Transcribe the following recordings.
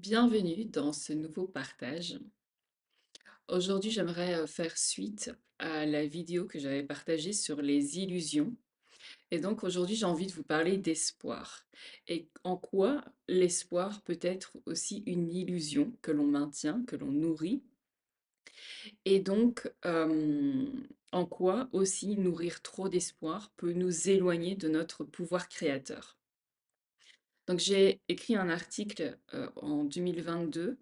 Bienvenue dans ce nouveau partage. Aujourd'hui, j'aimerais faire suite à la vidéo que j'avais partagée sur les illusions. Et donc aujourd'hui, j'ai envie de vous parler d'espoir et en quoi l'espoir peut être aussi une illusion que l'on maintient, que l'on nourrit. Et donc, en quoi aussi nourrir trop d'espoir peut nous éloigner de notre pouvoir créateur. Donc j'ai écrit un article en 2022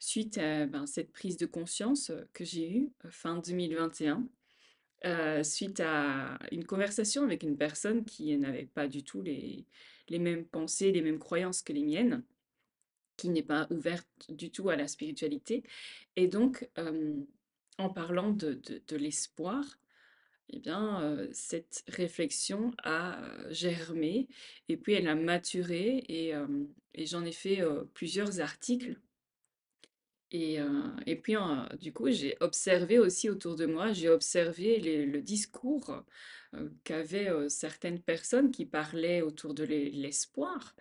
suite à ben, cette prise de conscience que j'ai eue fin 2021, suite à une conversation avec une personne qui n'avait pas du tout les, mêmes pensées, les mêmes croyances que les miennes, qui n'est pas ouverte du tout à la spiritualité. Et donc, en parlant de l'espoir, et eh bien, euh, cette réflexion a euh, germé et puis elle a maturé et, euh, et j'en ai fait plusieurs articles. Et, et puis, du coup, j'ai observé aussi autour de moi, j'ai observé le discours qu'avaient certaines personnes qui parlaient autour de l'espoir,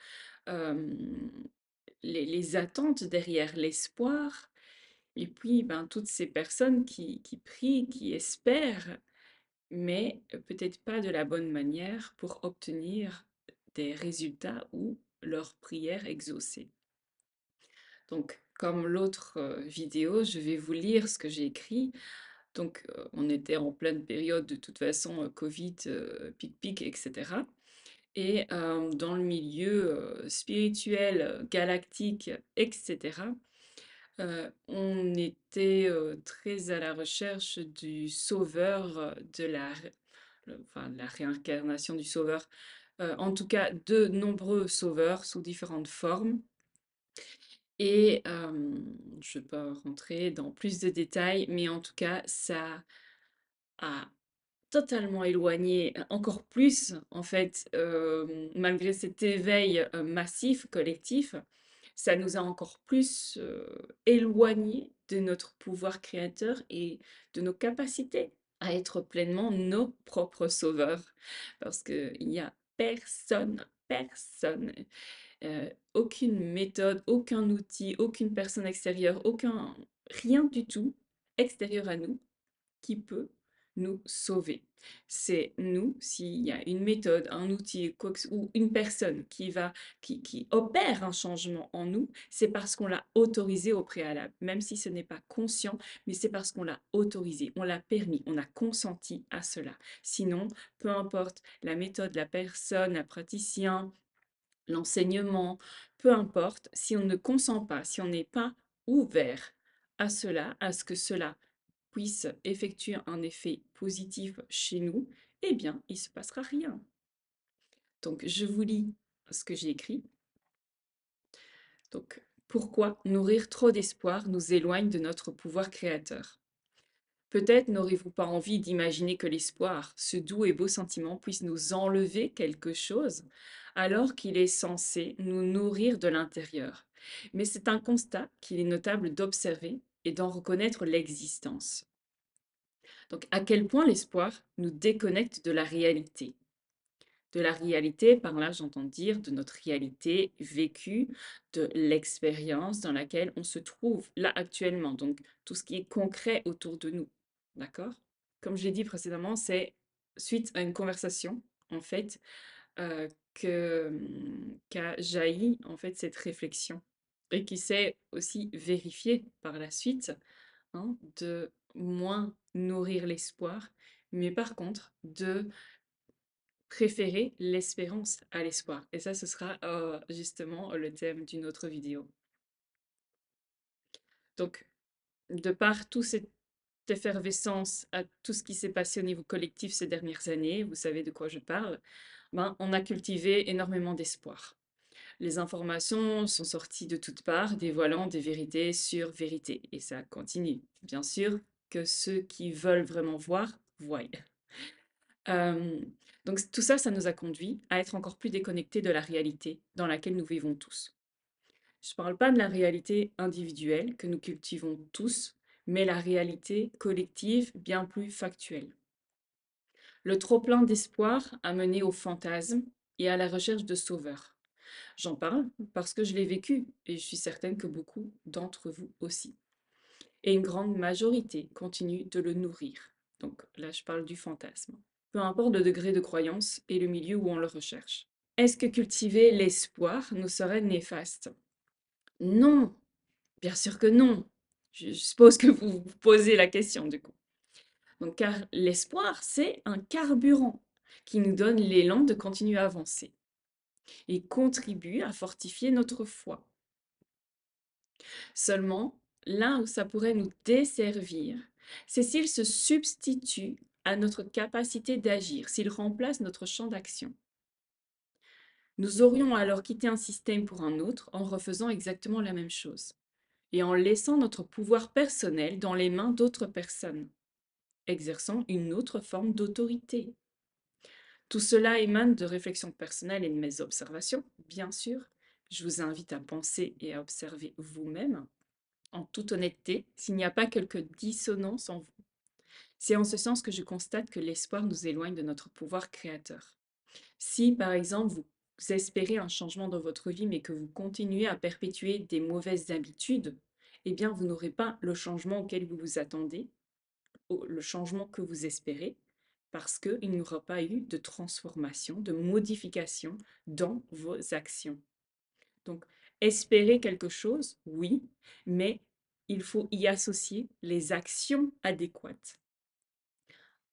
les, attentes derrière l'espoir. Et puis, ben, toutes ces personnes qui prient, qui espèrent mais peut-être pas de la bonne manière pour obtenir des résultats ou leurs prière exaucées. Donc, comme l'autre euh, vidéo, je vais vous lire ce que j'ai écrit. Donc, euh, on était en pleine période de toute façon euh, Covid, pic-pic, etc. Et dans le milieu spirituel, galactique, etc., on était, très à la recherche du sauveur, de la réincarnation du sauveur. en tout cas, de nombreux sauveurs sous différentes formes et je je vais pas rentrer dans plus de détails, mais en tout cas, ça a totalement éloigné, encore plus en fait, malgré cet éveil, massif, collectif ça nous a encore plus éloignés de notre pouvoir créateur et de nos capacités à être pleinement nos propres sauveurs. Parce qu'il n'y a personne, personne, aucune méthode, aucun outil, aucune personne extérieure, aucun, rien du tout extérieur à nous qui peut nous sauver c'est nous, s'il y a une méthode, un outil ou une personne qui, va, qui, qui opère un changement en nous, c'est parce qu'on l'a autorisé au préalable, même si ce n'est pas conscient, mais c'est parce qu'on l'a autorisé, on l'a permis, on a consenti à cela. Sinon, peu importe la méthode, la personne, la praticien, l'enseignement, peu importe, si on ne consent pas, si on n'est pas ouvert à cela, à ce que cela puisse effectuer un effet positif chez nous, eh bien, il ne se passera rien. Donc, je vous lis ce que j'ai écrit. Donc, pourquoi nourrir trop d'espoir nous éloigne de notre pouvoir créateur Peut-être n'aurez-vous pas envie d'imaginer que l'espoir, ce doux et beau sentiment, puisse nous enlever quelque chose, alors qu'il est censé nous nourrir de l'intérieur. Mais c'est un constat qu'il est notable d'observer et d'en reconnaître l'existence. Donc à quel point l'espoir nous déconnecte de la réalité. De la réalité, par là j'entends dire de notre réalité vécue, de l'expérience dans laquelle on se trouve là actuellement, donc tout ce qui est concret autour de nous. D'accord Comme je l'ai dit précédemment, c'est suite à une conversation, en fait, euh, mmh, qu'a jailli en fait cette réflexion et qui s'est aussi vérifié par la suite, hein, de moins nourrir l'espoir, mais par contre de préférer l'espérance à l'espoir. Et ça, ce sera euh, justement le thème d'une autre vidéo. Donc, de par toute cette effervescence à tout ce qui s'est passé au niveau collectif ces dernières années, vous savez de quoi je parle, ben, on a cultivé énormément d'espoir les informations sont sorties de toutes parts, dévoilant des vérités sur vérités. Et ça continue. Bien sûr que ceux qui veulent vraiment voir, voient. donc tout ça, ça nous a conduit à être encore plus déconnectés de la réalité dans laquelle nous vivons tous. Je ne parle pas de la réalité individuelle que nous cultivons tous, mais la réalité collective bien plus factuelle. Le trop-plein d'espoir a mené au fantasme et à la recherche de sauveurs. J'en parle parce que je l'ai vécu et je suis certaine que beaucoup d'entre vous aussi. Et une grande majorité continue de le nourrir. Donc là, je parle du fantasme. Peu importe le degré de croyance et le milieu où on le recherche. Est-ce que cultiver l'espoir nous serait néfaste Non, bien sûr que non. Je suppose que vous vous posez la question du coup. Donc, car l'espoir, c'est un carburant qui nous donne l'élan de continuer à avancer et contribue à fortifier notre foi. Seulement, l'un où ça pourrait nous desservir, c'est s'il se substitue à notre capacité d'agir, s'il remplace notre champ d'action. Nous aurions alors quitté un système pour un autre en refaisant exactement la même chose et en laissant notre pouvoir personnel dans les mains d'autres personnes, exerçant une autre forme d'autorité, tout cela émane de réflexions personnelles et de mes observations, bien sûr. Je vous invite à penser et à observer vous-même, en toute honnêteté, s'il n'y a pas quelques dissonance en vous. C'est en ce sens que je constate que l'espoir nous éloigne de notre pouvoir créateur. Si, par exemple, vous espérez un changement dans votre vie, mais que vous continuez à perpétuer des mauvaises habitudes, eh bien, vous n'aurez pas le changement auquel vous vous attendez, le changement que vous espérez, parce qu'il n'y aura pas eu de transformation, de modification dans vos actions. Donc, espérer quelque chose, oui, mais il faut y associer les actions adéquates.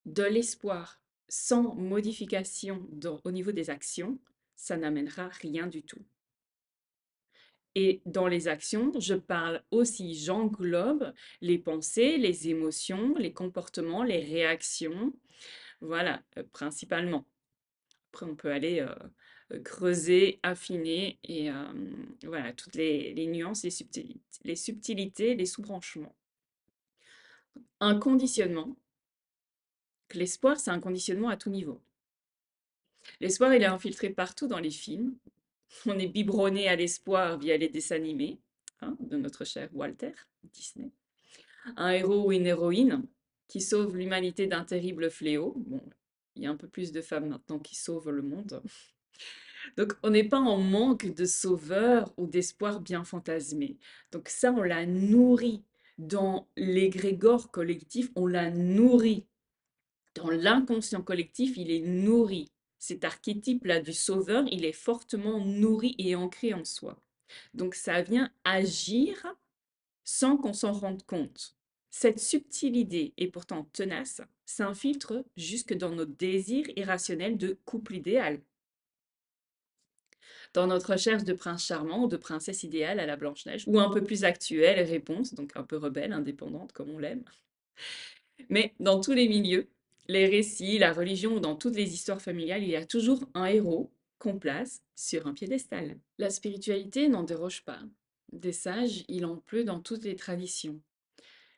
De l'espoir sans modification au niveau des actions, ça n'amènera rien du tout. Et dans les actions, je parle aussi, j'englobe les pensées, les émotions, les comportements, les réactions, voilà, principalement. Après on peut aller, creuser, affiner et voilà toutes les nuances, les subtilités, les sous-branchements. Un conditionnement l'espoir, c'est un conditionnement à tout niveau. L'espoir, il est infiltré partout dans les films. On est biberonné à l'espoir via les dessins animés, hein, de notre cher Walter Disney. Un héros ou une héroïne qui sauve l'humanité d'un terrible fléau. Bon, il y a un peu plus de femmes maintenant qui sauvent le monde. Donc, on n'est pas en manque de sauveurs ou d'espoir bien fantasmé. Donc, ça, on la nourri. dans l'égrégore collectif, on la nourri. Dans l'inconscient collectif, il est nourri. Cet archétype-là du sauveur, il est fortement nourri et ancré en soi. Donc, ça vient agir sans qu'on s'en rende compte. Cette subtile idée, et pourtant tenace, s'infiltre jusque dans notre désir irrationnel de couple idéal. Dans notre recherche de prince charmant ou de princesse idéale à la Blanche-Neige, ou un peu plus actuelle, réponse, donc un peu rebelle, indépendante, comme on l'aime. Mais dans tous les milieux, les récits, la religion, ou dans toutes les histoires familiales, il y a toujours un héros qu'on place sur un piédestal. La spiritualité n'en déroge pas. Des sages, il en pleut dans toutes les traditions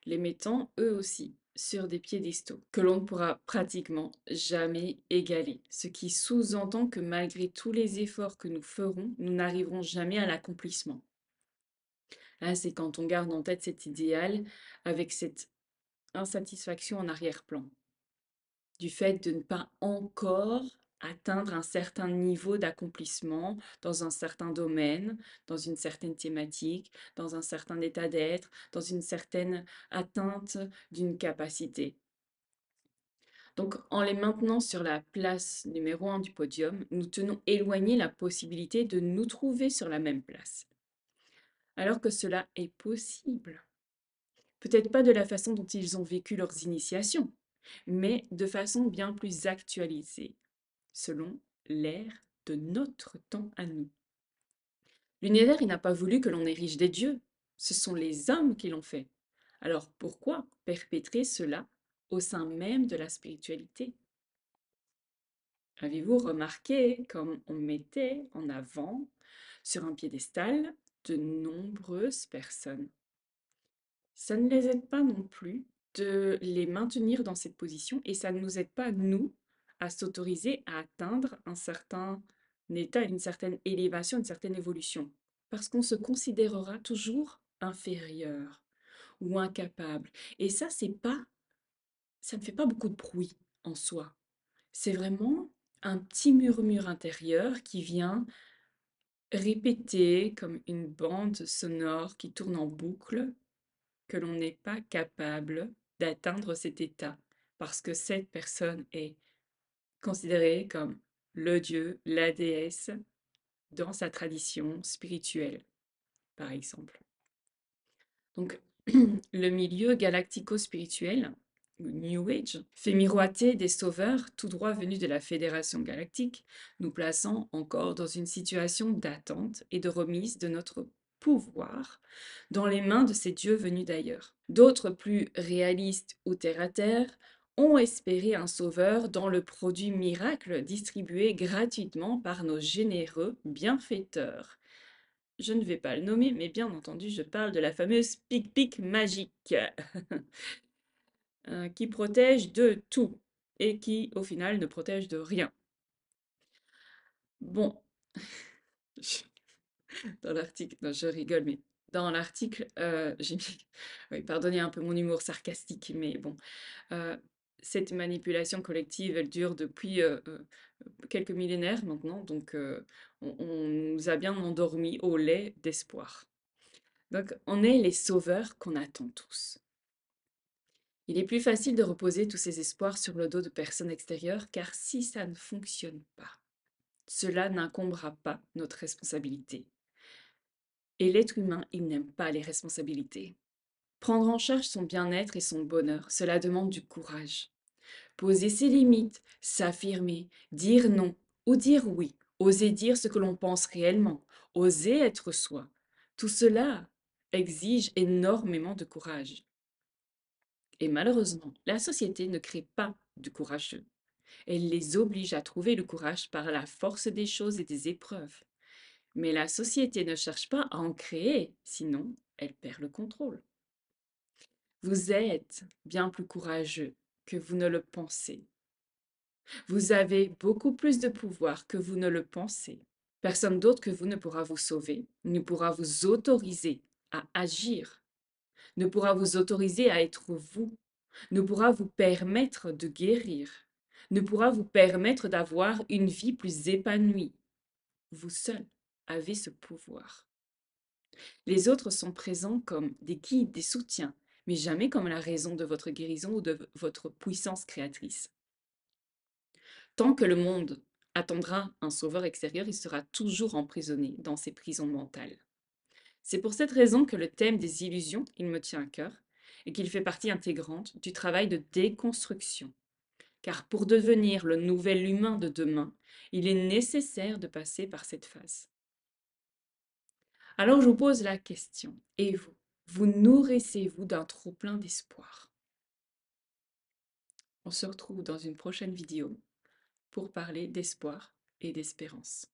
les mettant eux aussi sur des piédestaux que l'on ne pourra pratiquement jamais égaler, ce qui sous-entend que malgré tous les efforts que nous ferons, nous n'arriverons jamais à l'accomplissement. Là, c'est quand on garde en tête cet idéal avec cette insatisfaction en arrière-plan, du fait de ne pas encore atteindre un certain niveau d'accomplissement dans un certain domaine, dans une certaine thématique, dans un certain état d'être, dans une certaine atteinte d'une capacité. Donc, en les maintenant sur la place numéro un du podium, nous tenons éloigné la possibilité de nous trouver sur la même place. Alors que cela est possible. Peut-être pas de la façon dont ils ont vécu leurs initiations, mais de façon bien plus actualisée, selon l'ère de notre temps à nous. Mmh. L'univers, n'a pas voulu que l'on érige des dieux, ce sont les hommes qui l'ont fait. Alors pourquoi perpétrer cela au sein même de la spiritualité Avez-vous remarqué comme on mettait en avant sur un piédestal de nombreuses personnes Ça ne les aide pas non plus de les maintenir dans cette position et ça ne nous aide pas, nous, à s'autoriser à atteindre un certain état, une certaine élévation, une certaine évolution. Parce qu'on se considérera toujours inférieur ou incapable. Et ça, c'est pas, ça ne fait pas beaucoup de bruit en soi. C'est vraiment un petit murmure intérieur qui vient répéter comme une bande sonore qui tourne en boucle que l'on n'est pas capable d'atteindre cet état parce que cette personne est considéré comme le dieu, la déesse dans sa tradition spirituelle, par exemple. Donc, le milieu galactico-spirituel, New Age, fait miroiter des sauveurs tout droit venus de la Fédération galactique, nous plaçant encore dans une situation d'attente et de remise de notre pouvoir dans les mains de ces dieux venus d'ailleurs. D'autres plus réalistes ou terre-à-terre terre terre à terre ont espéré un sauveur dans le produit miracle distribué gratuitement par nos généreux bienfaiteurs. Je ne vais pas le nommer, mais bien entendu, je parle de la fameuse pic-pic magique, euh, qui protège de tout et qui, au final, ne protège de rien. Bon, dans l'article, non, je rigole, mais dans l'article, euh, j'ai mis, oui, pardonnez un peu mon humour sarcastique, mais bon, euh, cette manipulation collective, elle dure depuis euh, euh, quelques millénaires maintenant, donc euh, on, on, nous a bien endormis au lait d'espoir. Donc on est les sauveurs qu'on attend tous. Il est plus facile de reposer tous ces espoirs sur le dos de personnes extérieures, car si ça ne fonctionne pas, cela n'incombera pas notre responsabilité. Et l'être humain, il n'aime pas les responsabilités. Prendre en charge son bien-être et son bonheur, cela demande du courage. Poser ses limites, s'affirmer, dire non ou dire oui, oser dire ce que l'on pense réellement, oser être soi, tout cela exige énormément de courage. Et malheureusement, la société ne crée pas du courageux. Elle les oblige à trouver le courage par la force des choses et des épreuves. Mais la société ne cherche pas à en créer, sinon elle perd le contrôle. Vous êtes bien plus courageux que vous ne le pensez. Vous avez beaucoup plus de pouvoir que vous ne le pensez. Personne d'autre que vous ne pourra vous sauver, ne pourra vous autoriser à agir, ne pourra vous autoriser à être vous, ne pourra vous permettre de guérir, ne pourra vous permettre d'avoir une vie plus épanouie. Vous seul avez ce pouvoir. Les autres sont présents comme des guides, des soutiens, mais jamais comme la raison de votre guérison ou de votre puissance créatrice. Tant que le monde attendra un sauveur extérieur, il sera toujours emprisonné dans ses prisons mentales. C'est pour cette raison que le thème des illusions, il me tient à cœur, et qu'il fait partie intégrante du travail de déconstruction. Car pour devenir le nouvel humain de demain, il est nécessaire de passer par cette phase. Alors je vous pose la question, et vous vous nourrissez-vous d'un trou plein d'espoir. On se retrouve dans une prochaine vidéo pour parler d'espoir et d'espérance.